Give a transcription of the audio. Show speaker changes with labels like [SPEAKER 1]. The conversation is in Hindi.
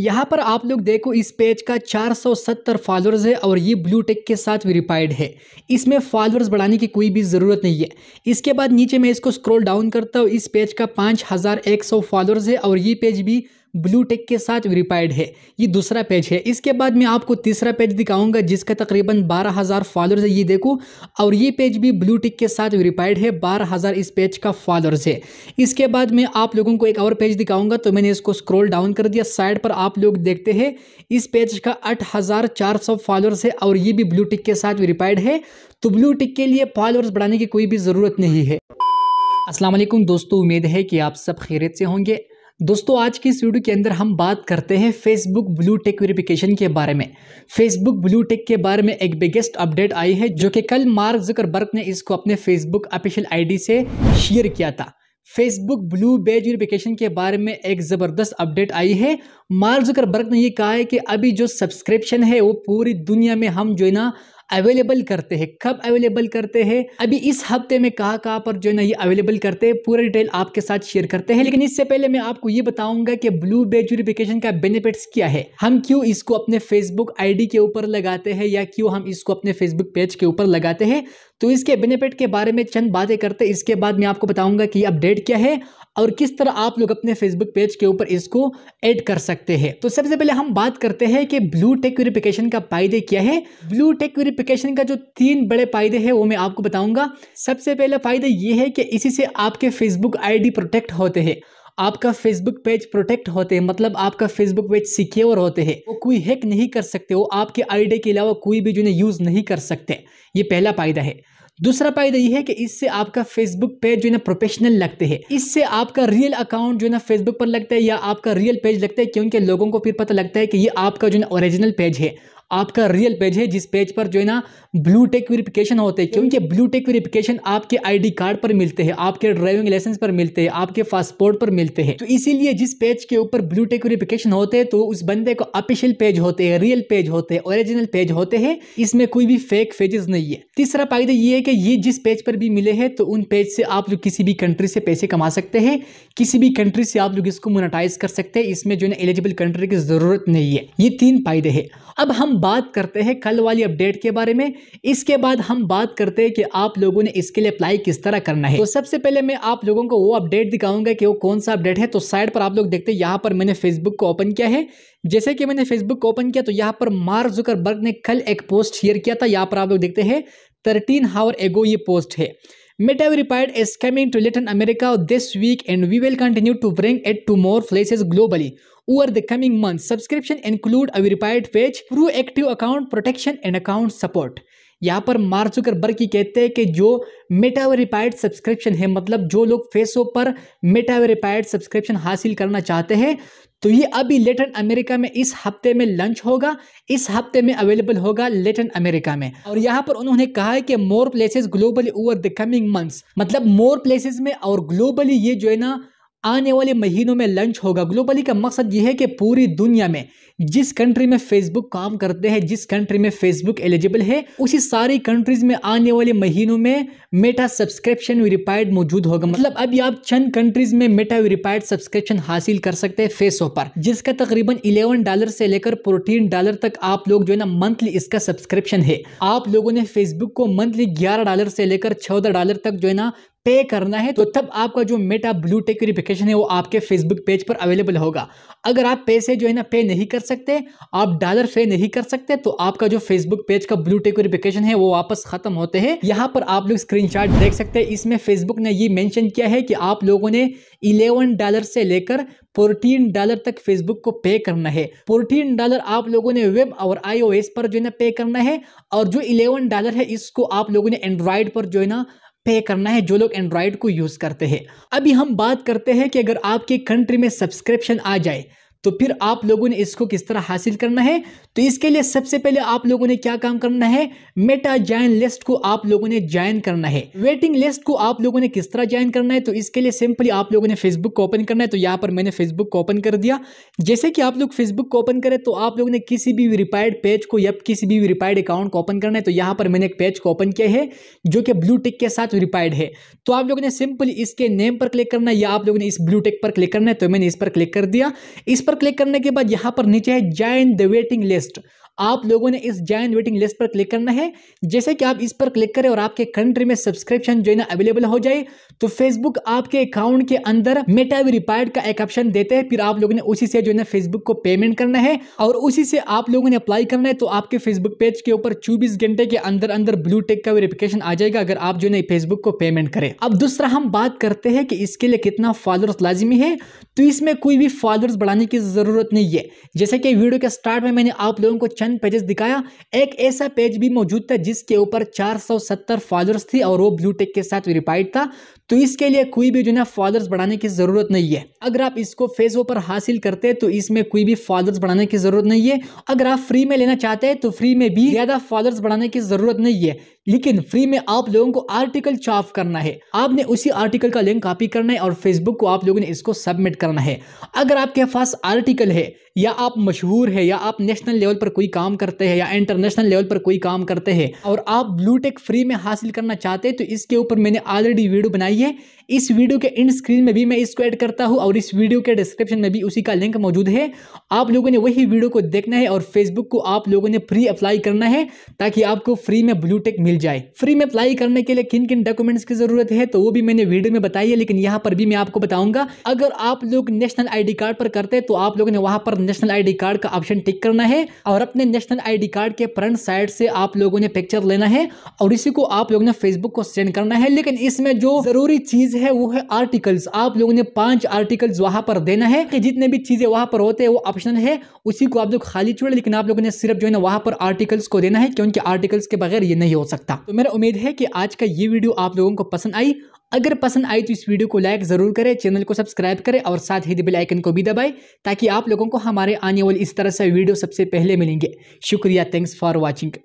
[SPEAKER 1] यहाँ पर आप लोग देखो इस पेज का 470 फॉलोअर्स है और ये ब्लू टेक के साथ वेरीफाइड है इसमें फॉलोअर्स बढ़ाने की कोई भी ज़रूरत नहीं है इसके बाद नीचे मैं इसको स्क्रॉल डाउन करता हूँ इस पेज का 5100 फॉलोअर्स है और ये पेज भी ब्लू टेक के साथ वेरीफाइड है ये दूसरा पेज है इसके बाद मैं आपको तीसरा पेज दिखाऊंगा जिसका तकरीबन बारह हज़ार फॉलोअर्स है ये देखो और ये पेज भी ब्लू टेक के साथ वेरीफाइड है बारह हज़ार इस पेज का फॉलोअर्स है इसके बाद मैं आप लोगों को एक और पेज दिखाऊंगा तो मैंने इसको स्क्रोल डाउन कर दिया साइड पर आप लोग देखते हैं इस पेज का आठ हज़ार चार सौ फॉलोअर्स है और ये भी ब्लू टिक के साथ वेरीफाइड है तो ब्लू टिक के लिए फॉलोअर्स बढ़ाने की कोई भी ज़रूरत नहीं है असलम दोस्तों उम्मीद है कि आप सब खैरियत से होंगे दोस्तों आज की इस वीडियो के अंदर हम बात करते हैं फेसबुक ब्लू टेक वेरिफिकेशन के बारे में फेसबुक ब्लू टेक के बारे में एक बिगेस्ट अपडेट आई है जो कि कल मार्क जुकरबर्ग ने इसको अपने फेसबुक ऑफिशियल आईडी से शेयर किया था फेसबुक ब्लू बेज वेरिफिकेशन के बारे में एक ज़बरदस्त अपडेट आई है मार्क जुकरबर्ग ने ये कहा है कि अभी जो सब्सक्रिप्शन है वो पूरी दुनिया में हम जो है ना अवेलेबल करते हैं कब अवेलेबल करते हैं अभी इस हफ्ते में कहाँ कहाँ पर जो है ना ये अवेलेबल करते हैं पूरा डिटेल आपके साथ शेयर करते हैं लेकिन इससे पहले मैं आपको ये बताऊंगा कि ब्लू बे वेरिफिकेशन का बेनिफिट्स क्या है हम क्यों इसको अपने फेसबुक आईडी के ऊपर लगाते हैं या क्यों हम इसको अपने फेसबुक पेज के ऊपर लगाते हैं तो इसके बेनिफिट के बारे में चंद बातें करते इसके बाद मैं आपको बताऊंगा कि अपडेट क्या है और किस तरह आप लोग अपने फेसबुक पेज के ऊपर इसको ऐड कर सकते हैं तो सबसे पहले हम बात करते हैं कि ब्लू टेक वेरिफिकेशन का फायदे क्या है ब्लू टेक वेरिफिकेशन का जो तीन बड़े फायदे हैं वो मैं आपको बताऊंगा सबसे पहला फायदा ये है कि इसी से आपके फेसबुक आईडी प्रोटेक्ट होते हैं आपका फेसबुक पेज प्रोटेक्ट होते हैं मतलब आपका फेसबुक पेज सिक्योर होते हैं वो कोई हैक नहीं कर सकते वो आपके आई के अलावा कोई भी जो है यूज़ नहीं कर सकते ये पहला फायदा है दूसरा फायदा यह है कि इससे आपका फेसबुक पेज जो है ना प्रोफेशनल लगते हैं इससे आपका रियल अकाउंट जो है ना फेसबुक पर लगता है या आपका रियल पेज लगता है क्योंकि लोगों को फिर पता लगता है कि ये आपका जो है ना ओरिजिनल पेज है आपका रियल पेज है जिस पेज पर जो है ना ब्लू टेक वेरिफिकेशन होते हैं क्योंकि ब्लू टेक वेरिफिकेशन आपके आईडी कार्ड पर मिलते हैं आपके ड्राइविंग लाइसेंस पर मिलते हैं आपके पासपोर्ट पर मिलते हैं तो इसीलिए जिस पेज के ऊपर ब्लू टेक वेरिफिकेशन होते हैं तो उस बंदे को ऑफिशियल पेज होते हैं रियल पेज होते हैं ओरिजिनल पेज होते हैं इसमें कोई भी फेक पेजेस नहीं है तीसरा फायदा ये है कि ये जिस पेज पर भी मिले हैं तो उन पेज से आप लोग किसी भी कंट्री से पैसे कमा सकते हैं किसी भी कंट्री से आप लोग इसको मोनाटाइज कर सकते हैं इसमें जो है एलिजिबल कंट्री की ज़रूरत नहीं है ये तीन फायदे है अब हम बात करते हैं कल वाली अपडेट के बारे में इसके बाद हम बात करते हैं कि आप लोगों ने इसके लिए अप्लाई किस तरह करना है तो सबसे पहले मैं आप लोगों को वो अपडेट दिखाऊंगा कि वो कौन सा अपडेट है तो साइड पर आप लोग देखते हैं यहाँ पर मैंने फेसबुक को ओपन किया है जैसे कि मैंने फेसबुक को ओपन किया तो यहाँ पर मार्क जुकर ने कल एक पोस्ट शेयर किया था यहाँ पर आप लोग देखते हैं थर्टीन हावर एगो ये पोस्ट है Meta replied is coming to Latin America this week and we will continue to bring it to more places globally over the coming months. Subscription include a verified page, proactive account protection and account support. यहाँ पर मार्चुकर जुकरबर्ग की कहते हैं कि जो मेटा सब्सक्रिप्शन है मतलब जो लोग फेसो पर मेटा सब्सक्रिप्शन हासिल करना चाहते हैं तो ये अभी लेटन अमेरिका में इस हफ्ते में लंच होगा इस हफ्ते में अवेलेबल होगा लेटन अमेरिका में और यहाँ पर उन्होंने कहा है कि more places globally over the coming months मतलब मोर प्लेसेस में और ग्लोबली ये जो है ना आने वाले महीनों में लंच होगा ग्लोबली का मकसद यह है कि पूरी दुनिया में जिस कंट्री में फेसबुक काम करते हैं जिस कंट्री में फेसबुक एलिजिबल है उसी सारी कंट्रीज में आने वाले महीनों में मेटा सब्सक्रिप्शन वेरीफाइड मौजूद होगा मतलब अभी आप चंद कंट्रीज में मेटा वेरीफाइड सब्सक्रिप्शन हासिल कर सकते हैं फेसो पर जिसका तकरीबन इलेवन डॉलर से लेकर प्रोटीन डॉलर तक आप लोग जो है ना मंथली इसका सब्सक्रिप्शन है आप लोगों ने फेसबुक को मंथली ग्यारह डॉलर से लेकर चौदह डॉलर तक जो है ना पे करना है तो तब आपका जो मेटा ब्लू टेक वेरिफिकेशन है वो आपके फेसबुक पेज पर अवेलेबल होगा अगर आप पैसे जो है ना पे नहीं कर सकते आप डॉलर पे नहीं कर सकते तो आपका जो फेसबुक पेज का ब्लू टेक वेरिफिकेशन है वो वापस खत्म होते हैं यहाँ पर आप लोग स्क्रीन देख सकते हैं इसमें फेसबुक ने ये मैंशन किया है कि आप लोगों ने इलेवन डॉलर से लेकर फोर्टीन डॉलर तक फेसबुक को पे करना है फोर्टीन डॉलर आप लोगों ने वेब और आईओएस पर जो है ना पे करना है और जो इलेवन डॉलर है इसको आप लोगों ने एंड्रॉयड पर जो है ना पे करना है जो लोग एंड्रॉयड को यूज़ करते हैं अभी हम बात करते हैं कि अगर आपके कंट्री में सब्सक्रिप्शन आ जाए तो फिर आप लोगों ने इसको किस तरह हासिल करना है तो इसके लिए सबसे पहले आप लोगों ने क्या काम करना है मेटा ज्वाइन लिस्ट को आप लोगों ने ज्वाइन करना है वेटिंग लिस्ट को आप लोगों ने किस तरह ज्वाइन करना है तो इसके लिए सिंपली आप लोगों ने फेसबुक को ओपन करना है तो यहाँ पर मैंने फेसबुक को ओपन कर दिया जैसे कि आप लोग फेसबुक को ओपन करें तो आप लोगों ने किसी भी रिपायर्ड पेज को या किसी भी रिपायर्ड अकाउंट को ओपन करना है तो यहाँ पर मैंने एक पेज को ओपन किया है जो कि ब्लू टिक के साथ रिपायर्ड है तो आप लोगों ने सिंपली इसके नेम पर क्लिक करना है या आप लोगों ने इस ब्लू टिक पर क्लिक करना है तो मैंने इस पर क्लिक कर दिया इस पर पर क्लिक करने के बाद यहाँ पर नीचे है ज्वाइन द वेटिंग लिस्ट आप लोगों ने इस जॉइन वेटिंग लिस्ट पर क्लिक करना है जैसे कि आप इस पर क्लिक करें और आपके कंट्री में सब्सक्रिप्शन जो है ना अवेलेबल हो जाए तो फेसबुक आपके अकाउंट के अंदर मेटावी रिपायर्ड का एक ऑप्शन देते हैं फिर आप लोगों ने उसी से जो है ना फेसबुक को पेमेंट करना है और उसी से आप लोगों ने अप्लाई करना है तो आपके फेसबुक पेज के ऊपर चौबीस घंटे के अंदर अंदर ब्लू टेक का वेरिफिकेशन आ जाएगा अगर आप जो है फेसबुक को पेमेंट करें अब दूसरा हम बात करते हैं कि इसके लिए कितना फॉलोअर्स लाजमी है तो इसमें कोई भी फॉलोअर्स बढ़ाने की जरूरत नहीं है जैसे कि वीडियो के स्टार्ट में मैंने आप लोगों को चंद टेन पेजेस दिखाया एक ऐसा पेज भी मौजूद था जिसके ऊपर 470 फॉलोअर्स थी और वो ब्लू टेक के साथ वेरीफाइड था तो इसके लिए कोई भी जो है फॉलोअर्स बढ़ाने की ज़रूरत नहीं है अगर आप इसको फेसबुक पर हासिल करते हैं तो इसमें कोई भी फॉलोअर्स बढ़ाने की ज़रूरत नहीं है अगर आप फ्री में लेना चाहते हैं तो फ्री में भी ज़्यादा फॉलोअर्स बढ़ाने की ज़रूरत नहीं है लेकिन फ्री में आप लोगों को आर्टिकल चाफ करना है आपने उसी आर्टिकल का लिंक कॉपी करना है और फेसबुक को आप लोगों ने इसको सबमिट करना है अगर आपके पास आर्टिकल है या आप मशहूर है या आप नेशनल लेवल पर कोई काम करते हैं या इंटरनेशनल लेवल पर कोई काम करते हैं और आप ब्लूटेक फ्री में हासिल करना चाहते हैं तो इसके ऊपर मैंने ऑलरेडी वीडियो बनाई है इस वीडियो के इंड स्क्रीन में भी मैं इसको ऐड करता हूँ और इस वीडियो के डिस्क्रिप्शन में भी उसी का लिंक मौजूद है आप लोगों ने वही वीडियो को देखना है और फेसबुक को आप लोगों ने फ्री अप्लाई करना है ताकि आपको फ्री में ब्लूटेक मिल जाए फ्री में अप्लाई करने के लिए किन किन डॉक्यूमेंट्स की ज़रूरत है तो वो भी मैंने वीडियो में बताई है लेकिन यहाँ पर भी मैं आपको बताऊंगा अगर आप लोग नेशनल आई कार्ड पर करते हैं तो आप लोगों ने वहाँ पर नेशनल आई कार्ड का ऑप्शन टिक करना है और अपने नेशनल आई कार्ड के फ्रंट साइड से आप लोगों ने पिक्चर लेना है और इसी को आप लोगों ने फेसबुक को सेंड करना है लेकिन इसमें जो ज़रूरी चीज़ है वो है आर्टिकल्स आप लोगों ने पांच आर्टिकल्स वहां पर देना है कि जितने भी चीजें वहां पर होते हैं वो ऑप्शन है उसी को आप लोग खाली छोड़े लेकिन आप लोगों ने सिर्फ जो है ना वहां पर आर्टिकल्स को देना है क्योंकि आर्टिकल्स के बगैर ये नहीं हो सकता तो मेरा उम्मीद है कि आज का ये वीडियो आप लोगों को पसंद आई अगर पसंद आई तो इस वीडियो को लाइक जरूर करें चैनल को सब्सक्राइब करें और साथ ही बेल आइकन को भी दबाएं ताकि आप लोगों को हमारे आने वाले इस तरह से वीडियो सबसे पहले मिलेंगे शुक्रिया थैंक्स फॉर वाचिंग